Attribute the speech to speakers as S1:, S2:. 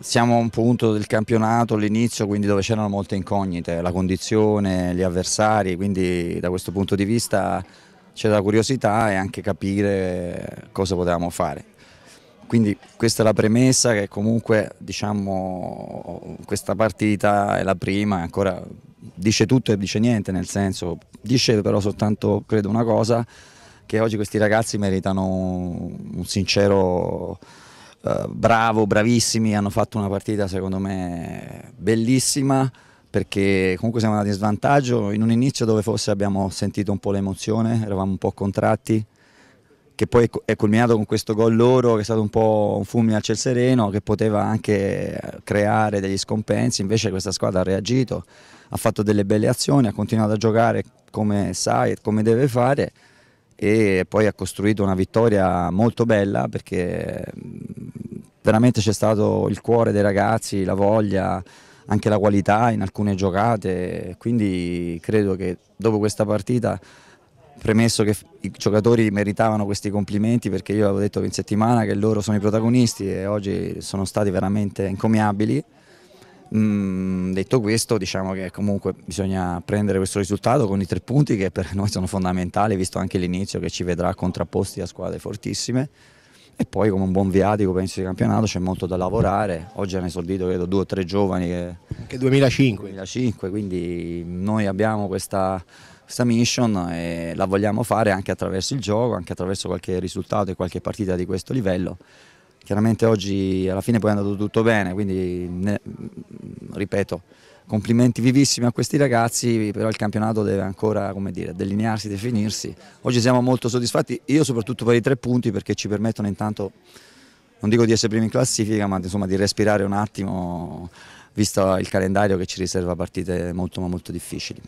S1: siamo a un punto del campionato, all'inizio, quindi dove c'erano molte incognite, la condizione, gli avversari, quindi da questo punto di vista c'è la curiosità e anche capire cosa potevamo fare. Quindi questa è la premessa che comunque diciamo, questa partita è la prima, ancora dice tutto e dice niente, nel senso dice però soltanto credo una cosa, che oggi questi ragazzi meritano un sincero eh, bravo, bravissimi, hanno fatto una partita secondo me bellissima perché comunque siamo andati in svantaggio in un inizio dove forse abbiamo sentito un po' l'emozione, eravamo un po' contratti, che poi è culminato con questo gol loro che è stato un po' un fulmine al ciel sereno che poteva anche creare degli scompensi, invece questa squadra ha reagito, ha fatto delle belle azioni, ha continuato a giocare come sa e come deve fare e poi ha costruito una vittoria molto bella perché veramente c'è stato il cuore dei ragazzi, la voglia, anche la qualità in alcune giocate, quindi credo che dopo questa partita premesso che i giocatori meritavano questi complimenti perché io avevo detto in settimana che loro sono i protagonisti e oggi sono stati veramente incomiabili, mm, detto questo diciamo che comunque bisogna prendere questo risultato con i tre punti che per noi sono fondamentali visto anche l'inizio che ci vedrà contrapposti a squadre fortissime e poi come un buon viatico penso di campionato c'è molto da lavorare, oggi hanno esordito credo due o tre giovani che... Anche 2005. 2005, quindi noi abbiamo questa, questa mission e la vogliamo fare anche attraverso il gioco, anche attraverso qualche risultato e qualche partita di questo livello. Chiaramente oggi alla fine poi è andato tutto bene, quindi ne, ripeto, complimenti vivissimi a questi ragazzi, però il campionato deve ancora dire, delinearsi, definirsi. Oggi siamo molto soddisfatti, io soprattutto per i tre punti perché ci permettono intanto, non dico di essere primi in classifica, ma insomma di respirare un attimo, visto il calendario che ci riserva partite molto ma molto difficili.